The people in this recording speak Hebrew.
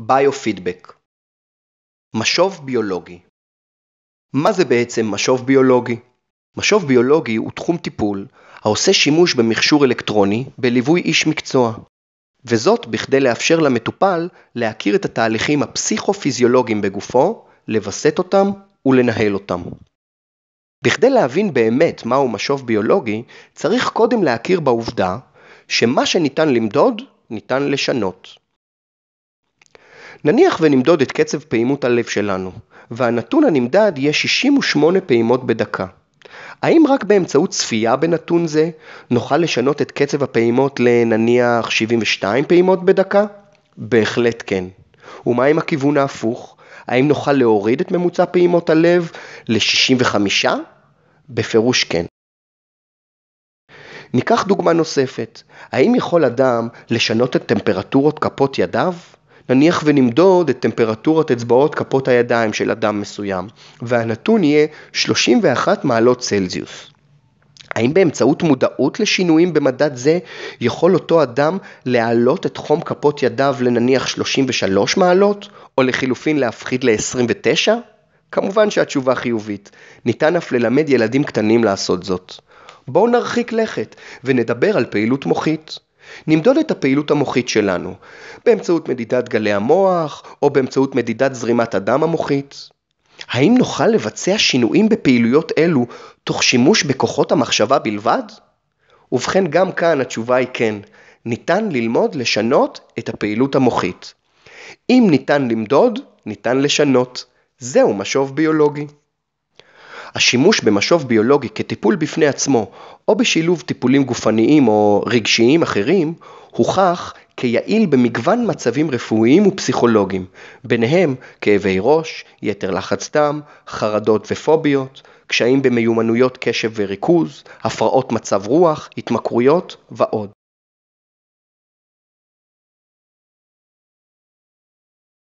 ביו-פידבק משוב ביולוגי מה זה בעצם משוב ביולוגי? משוב ביולוגי הוא תחום טיפול העושה שימוש במכשור אלקטרוני בליווי איש מקצוע, וזאת בכדי לאפשר למטופל להכיר את התהליכים הפסיכו-פיזיולוגיים בגופו, לווסת אותם ולנהל אותם. בכדי להבין באמת מהו משוב ביולוגי, צריך קודם להכיר בעובדה שמה שניתן למדוד, ניתן לשנות. נניח ונמדוד את קצב פעימות הלב שלנו, והנתון הנמדד יהיה 68 פעימות בדקה. האם רק באמצעות צפייה בנתון זה נוכל לשנות את קצב הפעימות לנניח 72 פעימות בדקה? בהחלט כן. ומה עם הכיוון ההפוך? האם נוכל להוריד את ממוצע פעימות הלב ל-65? בפירוש כן. ניקח דוגמה נוספת, האם יכול אדם לשנות את טמפרטורות כפות ידיו? נניח ונמדוד את טמפרטורת אצבעות כפות הידיים של אדם מסוים, והנתון יהיה 31 מעלות צלזיוס. האם באמצעות מודעות לשינויים במדד זה יכול אותו אדם להעלות את חום כפות ידיו לנניח 33 מעלות, או לחילופין להפחיד ל-29? כמובן שהתשובה חיובית. ניתן אף ללמד ילדים קטנים לעשות זאת. בואו נרחיק לכת ונדבר על פעילות מוחית. נמדוד את הפעילות המוחית שלנו, באמצעות מדידת גלי המוח, או באמצעות מדידת זרימת הדם המוחית. האם נוכל לבצע שינויים בפעילויות אלו תוך שימוש בכוחות המחשבה בלבד? ובכן, גם כאן התשובה היא כן. ניתן ללמוד לשנות את הפעילות המוחית. אם ניתן למדוד, ניתן לשנות. זהו משוב ביולוגי. השימוש במשוב ביולוגי כטיפול בפני עצמו או בשילוב טיפולים גופניים או רגשיים אחרים הוכח כיעיל במגוון מצבים רפואיים ופסיכולוגיים, ביניהם כאבי ראש, יתר לחץ דם, חרדות ופוביות, קשיים במיומנויות קשב וריכוז, הפרעות מצב רוח, התמכרויות ועוד.